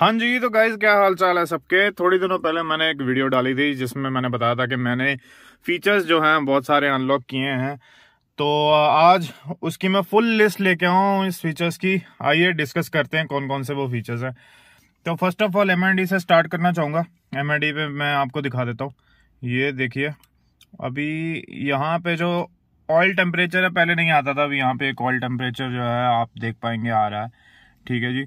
हाँ जी तो गाइज क्या हाल चाल है सबके थोड़ी दिनों पहले मैंने एक वीडियो डाली थी जिसमें मैंने बताया था कि मैंने फीचर्स जो हैं बहुत सारे अनलॉक किए हैं तो आज उसकी मैं फुल लिस्ट लेके आऊँ इस फीचर्स की आइए डिस्कस करते हैं कौन कौन से वो फीचर्स हैं तो फर्स्ट ऑफ ऑल एम से स्टार्ट करना चाहूँगा एम पे मैं आपको दिखा देता हूँ ये देखिए अभी यहाँ पे जो ऑयल टेम्परेचर है पहले नहीं आता था अभी यहाँ पे एक ऑयल टेम्परेचर जो है आप देख पाएंगे आ रहा है ठीक है जी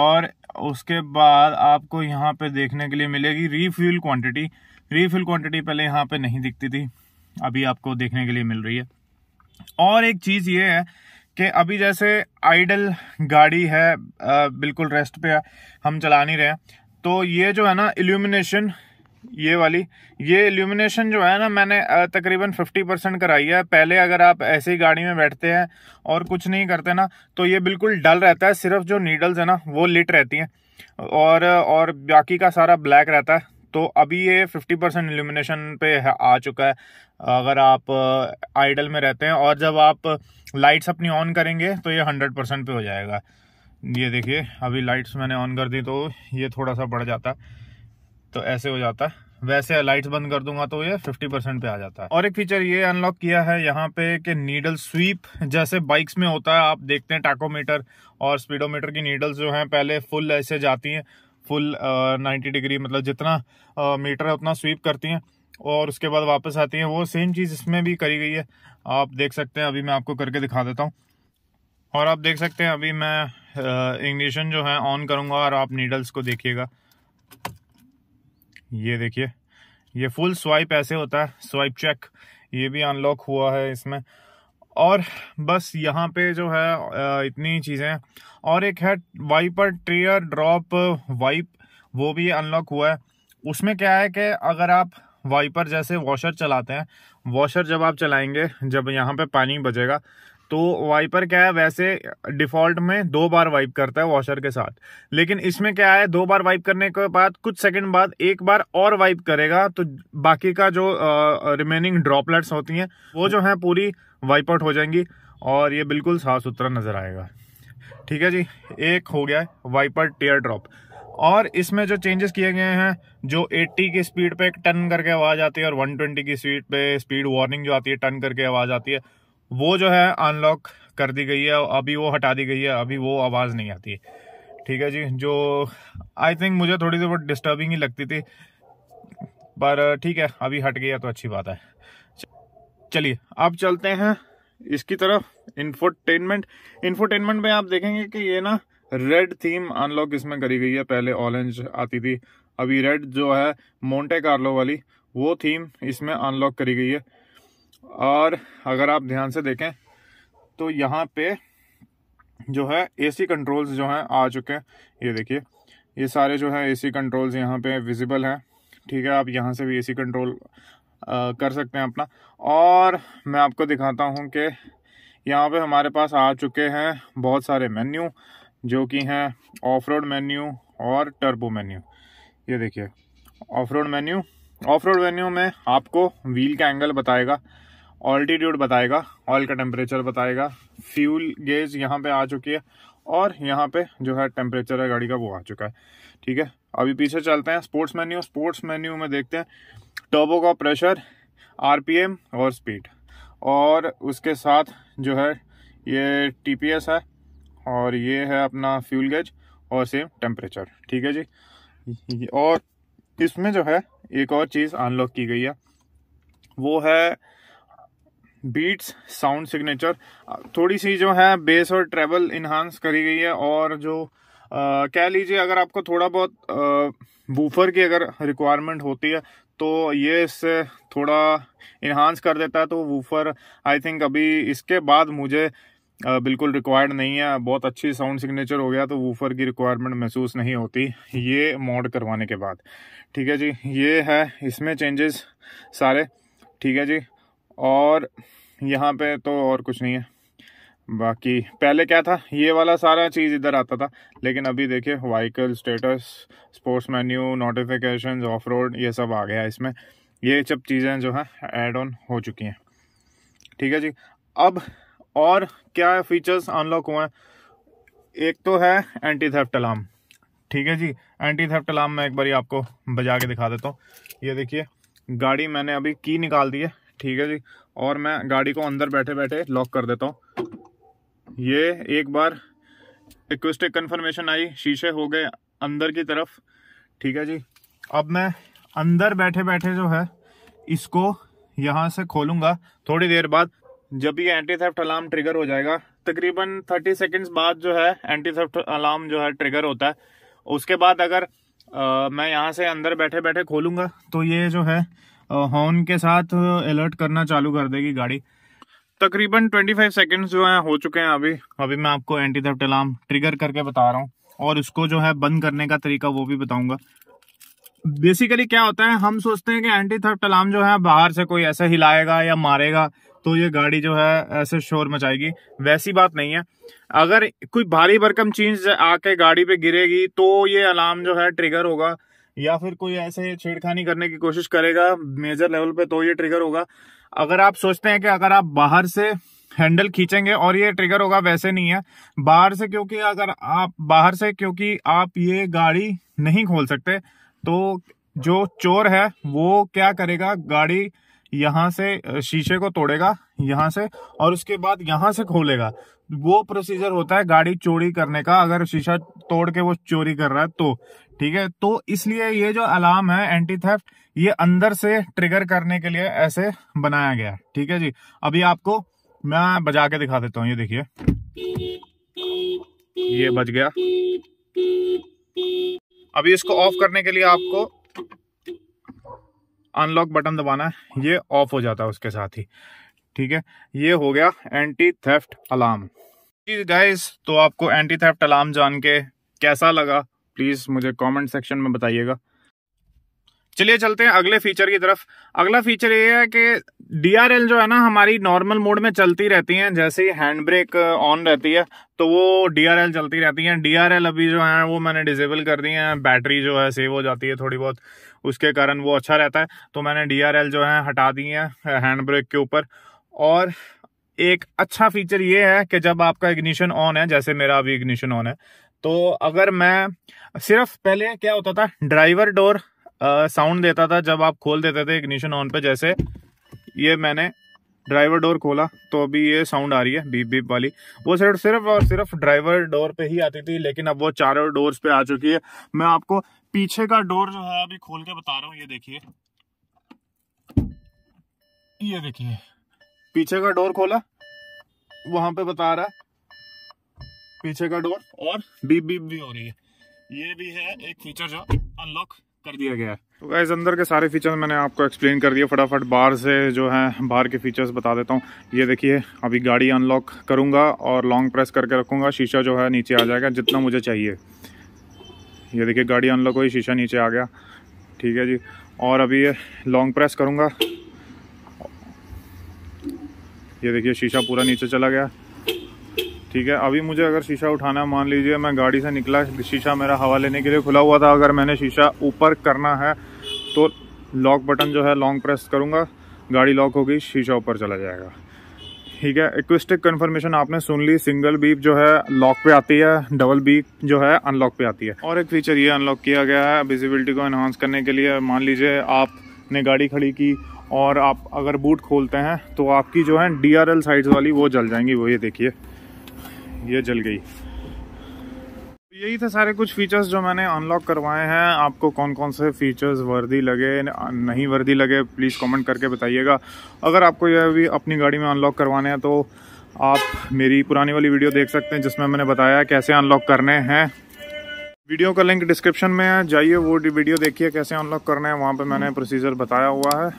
और उसके बाद आपको यहाँ पे देखने के लिए मिलेगी रीफ्यूल क्वांटिटी रीफ्यूल क्वांटिटी पहले यहाँ पे नहीं दिखती थी अभी आपको देखने के लिए मिल रही है और एक चीज़ ये है कि अभी जैसे आइडल गाड़ी है बिल्कुल रेस्ट पे है हम चला नहीं रहे तो ये जो है ना इल्यूमिनेशन ये वाली ये इल्यूमिनेशन जो है ना मैंने तकरीबन 50 परसेंट कराई है पहले अगर आप ऐसे ही गाड़ी में बैठते हैं और कुछ नहीं करते ना तो ये बिल्कुल डल रहता है सिर्फ जो नीडल्स है ना वो लिट रहती हैं और और बाकी का सारा ब्लैक रहता है तो अभी ये 50 परसेंट एल्यूमिनेशन पे आ चुका है अगर आप आइडल में रहते हैं और जब आप लाइट्स अपनी ऑन करेंगे तो ये हंड्रेड परसेंट पे हो जाएगा ये देखिए अभी लाइट्स मैंने ऑन कर दी तो ये थोड़ा सा बढ़ जाता है तो ऐसे हो जाता है वैसे लाइट्स बंद कर दूंगा तो ये 50 परसेंट पे आ जाता है और एक फीचर ये अनलॉक किया है यहाँ पे कि नीडल स्वीप जैसे बाइक्स में होता है आप देखते हैं टैकोमीटर और स्पीडोमीटर की नीडल्स जो हैं पहले फुल ऐसे जाती हैं फुल नाइन्टी डिग्री मतलब जितना आ, मीटर है उतना स्वीप करती हैं और उसके बाद वापस आती हैं वो सेम चीज़ इसमें भी करी गई है आप देख सकते हैं अभी मैं आपको करके दिखा देता हूँ और आप देख सकते हैं अभी मैं इग्निशन जो है ऑन करूँगा और आप नीडल्स को देखिएगा ये देखिए ये फुल स्वाइप ऐसे होता है स्वाइप चेक ये भी अनलॉक हुआ है इसमें और बस यहाँ पे जो है इतनी चीज़ें और एक है वाइपर ट्रेयर ड्रॉप वाइप वो भी अनलॉक हुआ है उसमें क्या है कि अगर आप वाइपर जैसे वॉशर चलाते हैं वॉशर जब आप चलाएंगे जब यहाँ पे पानी बजेगा तो वाइपर क्या है वैसे डिफॉल्ट में दो बार वाइप करता है वॉशर के साथ लेकिन इसमें क्या है दो बार वाइप करने के बाद कुछ सेकंड बाद एक बार और वाइप करेगा तो बाकी का जो रिमेनिंग ड्रॉपलेट्स होती हैं वो जो है पूरी वाइप आउट हो जाएंगी और ये बिल्कुल साफ सुथरा नज़र आएगा ठीक है जी एक हो गया है वाइपर टेयर ड्रॉप और इसमें जो चेंजेस किए गए हैं जो 80 की स्पीड पे टर्न करके आवाज़ आती है और 120 की स्पीड पे स्पीड वार्निंग जो आती है टर्न करके आवाज़ आती है वो जो है अनलॉक कर दी गई है अभी वो हटा दी गई है अभी वो आवाज़ नहीं आती है ठीक है जी जो आई थिंक मुझे थोड़ी सी बहुत डिस्टर्बिंग ही लगती थी पर ठीक है अभी हट गया तो अच्छी बात है चलिए अब चलते हैं इसकी तरफ इन्फोटेनमेंट इन्फोटेनमेंट में आप देखेंगे कि ये ना रेड थीम अनलॉक इसमें करी गई है पहले ऑरेंज आती थी अभी रेड जो है मोंटे कार्लो वाली वो थीम इसमें अनलॉक करी गई है और अगर आप ध्यान से देखें तो यहाँ पे जो है एसी कंट्रोल्स जो हैं आ चुके हैं ये देखिए ये सारे जो है एसी कंट्रोल्स यहाँ पे विजिबल हैं ठीक है आप यहाँ से भी एसी कंट्रोल कर सकते हैं अपना और मैं आपको दिखाता हूँ कि यहाँ पे हमारे पास आ चुके हैं बहुत सारे मेन्यू जो कि हैं ऑफ रोड मेन्यू और टर्बो मेन्यू ये देखिए off road menu off road menu में आपको व्हील का एंगल बताएगा ऑल्टीट्यूड बताएगा ऑयल का टेम्परेचर बताएगा फ्यूल गेज यहाँ पे आ चुकी है और यहाँ पे जो है टेम्परेचर है गाड़ी का वो आ चुका है ठीक है अभी पीछे चलते हैं स्पोर्ट्स मेन्यू स्पोर्ट्स मेन्यू में देखते हैं टर्बो का प्रेशर आर और स्पीड और उसके साथ जो है ये टी है और ये है अपना फ्यूल गेज और सेम टेम्परेचर ठीक है जी और इसमें जो है एक और चीज़ अनलॉक की गई है वो है बीट्स साउंड सिग्नेचर थोड़ी सी जो है बेस और ट्रेबल इन्हांस करी गई है और जो आ, कह लीजिए अगर आपको थोड़ा बहुत बूफर की अगर रिक्वायरमेंट होती है तो ये इससे थोड़ा इन्हांस कर देता है तो वूफर आई थिंक अभी इसके बाद मुझे बिल्कुल रिक्वायर्ड नहीं है बहुत अच्छी साउंड सिग्नेचर हो गया तो वूफर की रिक्वायरमेंट महसूस नहीं होती ये मॉड करवाने के बाद ठीक है जी ये है इसमें चेंजेस सारे ठीक है जी और यहाँ पे तो और कुछ नहीं है बाकी पहले क्या था ये वाला सारा चीज़ इधर आता था लेकिन अभी देखिए vehicle status sports menu notification off road ये सब आ गया इसमें ये सब चीज़ें जो हैं एड ऑन हो चुकी हैं ठीक है जी अब और क्या फीचर्स अनलॉक हुए हैं एक तो है एंटी थेफ्ट अलार्म ठीक है जी एंटी थेफ्ट अलार्म मैं एक बार आपको बजा के दिखा देता हूँ ये देखिए गाड़ी मैंने अभी की निकाल दी है ठीक है जी और मैं गाड़ी को अंदर बैठे बैठे लॉक कर देता हूँ ये एक बार इक्विस्टिक कन्फर्मेशन आई शीशे हो गए अंदर की तरफ ठीक है जी अब मैं अंदर बैठे बैठे जो है इसको यहाँ से खोलूंगा थोड़ी देर बाद जब ये एंटी थेफ्ट अलार्म ट्रिगर हो जाएगा तकरीबन थर्टी सेकेंड्स बाद जो है एंटी थेफ्ट अलार्म जो है ट्रिगर होता है उसके बाद अगर आ, मैं यहाँ से अंदर बैठे बैठे खोलूँगा तो ये जो है हॉर्न के साथ अलर्ट करना चालू कर देगी गाड़ी तकरीबन 25 सेकंड्स जो है हो चुके हैं अभी अभी मैं आपको एंटी थेफ्ट अलार्म ट्रिगर करके बता रहा हूँ और उसको जो है बंद करने का तरीका वो भी बताऊंगा बेसिकली क्या होता है हम सोचते हैं कि एंटी थर्ड अलार्म जो है बाहर से कोई ऐसा हिलाएगा या मारेगा तो ये गाड़ी जो है ऐसे शोर मचाएगी वैसी बात नहीं है अगर कोई भारी भरकम चीज आके गाड़ी पे गिरेगी तो ये अलार्म जो है ट्रिगर होगा या फिर कोई ऐसे छेड़खानी करने की कोशिश करेगा मेजर लेवल पे तो ये ट्रिगर होगा अगर आप सोचते हैं कि अगर आप बाहर से हैंडल खींचेंगे और ये ट्रिगर होगा वैसे नहीं है बाहर से क्योंकि अगर आप बाहर से क्योंकि आप ये गाड़ी नहीं खोल सकते तो जो चोर है वो क्या करेगा गाड़ी यहाँ से शीशे को तोड़ेगा यहाँ से और उसके बाद यहाँ से खोलेगा वो प्रोसीजर होता है गाड़ी चोरी करने का अगर शीशा तोड़ के वो चोरी कर रहा है तो ठीक है तो इसलिए ये जो अलार्म है एंटी थेफ्ट ये अंदर से ट्रिगर करने के लिए ऐसे बनाया गया है ठीक है जी अभी आपको मैं बजा के दिखा देता हूँ ये देखिए ये बज गया अभी इसको ऑफ करने के लिए आपको अनलॉक बटन दबाना है ये ऑफ हो जाता है उसके साथ ही ठीक है ये हो गया एंटी थेफ्ट अलार्म गाइस तो आपको एंटी थेफ्ट अलार्म जान के कैसा लगा प्लीज़ मुझे कमेंट सेक्शन में बताइएगा चलिए चलते हैं अगले फीचर की तरफ अगला फीचर ये है कि डीआरएल जो है ना हमारी नॉर्मल मोड में चलती रहती हैं जैसे ही हैंड ब्रेक ऑन रहती है तो वो डीआरएल चलती रहती हैं डीआरएल अभी जो है वो मैंने डिजेबल कर दी है बैटरी जो है सेव हो जाती है थोड़ी बहुत उसके कारण वो अच्छा रहता है तो मैंने डी जो है हटा दी है हैंड ब्रेक के ऊपर और एक अच्छा फीचर ये है कि जब आपका इग्निशन ऑन है जैसे मेरा अभी इग्निशन ऑन है तो अगर मैं सिर्फ पहले क्या होता था ड्राइवर डोर साउंड देता था जब आप खोल देते थे इग्निशन ऑन पे जैसे ये मैंने ड्राइवर डोर खोला तो अभी ये साउंड आ रही है बीप बीप वाली वो सिर्फ सिर्फ और सिर्फ ड्राइवर डोर पे ही आती थी लेकिन अब वो चारों डोर्स पे आ चुकी है मैं आपको पीछे का डोर जो है अभी खोल के बता रहा हूँ ये देखिए ये देखिए पीछे का डोर खोला वहां पे बता रहा है पीछे का डोर और बीप बीप भी हो रही है ये भी है एक फीचर जो अनलॉक कर दिया गया है तो गाइज अंदर के सारे फीचर्स मैंने आपको एक्सप्लेन कर दिया फटाफट बाहर से जो है बाहर के फीचर्स बता देता हूँ ये देखिए अभी गाड़ी अनलॉक करूँगा और लॉन्ग प्रेस करके रखूँगा शीशा जो है नीचे आ जाएगा जितना मुझे चाहिए ये देखिए गाड़ी अनलॉक हुई शीशा नीचे आ गया ठीक है जी और अभी ये लॉन्ग प्रेस करूँगा ये देखिए शीशा पूरा नीचे चला गया ठीक है अभी मुझे अगर शीशा उठाना मान लीजिए मैं गाड़ी से निकला शीशा मेरा हवा लेने के लिए खुला हुआ था अगर मैंने शीशा ऊपर करना है तो लॉक बटन जो है लॉन्ग प्रेस करूँगा गाड़ी लॉक होगी शीशा ऊपर चला जाएगा ठीक है इक्विस्टिक कन्फर्मेशन आपने सुन ली सिंगल बीप जो है लॉक पे आती है डबल बीप जो है अनलॉक पे आती है और एक फीचर ये अनलॉक किया गया है विजिबिलिटी को एनहांस करने के लिए मान लीजिए आपने गाड़ी खड़ी की और आप अगर बूट खोलते हैं तो आपकी जो है डी आर एल साइड्स वाली वो जल जाएंगी वो ये देखिए ये जल गई तो यही थे सारे कुछ फीचर्स जो मैंने अनलॉक करवाए हैं आपको कौन कौन से फीचर्स वर्दी लगे नहीं वर्दी लगे प्लीज़ कमेंट करके बताइएगा अगर आपको यह भी अपनी गाड़ी में अनलॉक करवाने हैं तो आप मेरी पुरानी वाली वीडियो देख सकते हैं जिसमें मैंने बताया कैसे अनलॉक करने हैं वीडियो का लिंक डिस्क्रिप्शन में है जाइए वो वीडियो देखिए कैसे अनलॉक करना है वहाँ पर मैंने प्रोसीजर बताया हुआ है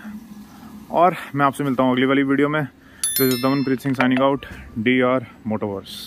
और मैं आपसे मिलता हूँ अगली वाली वीडियो में this is Damanpreet Singh signing out D R Motoverse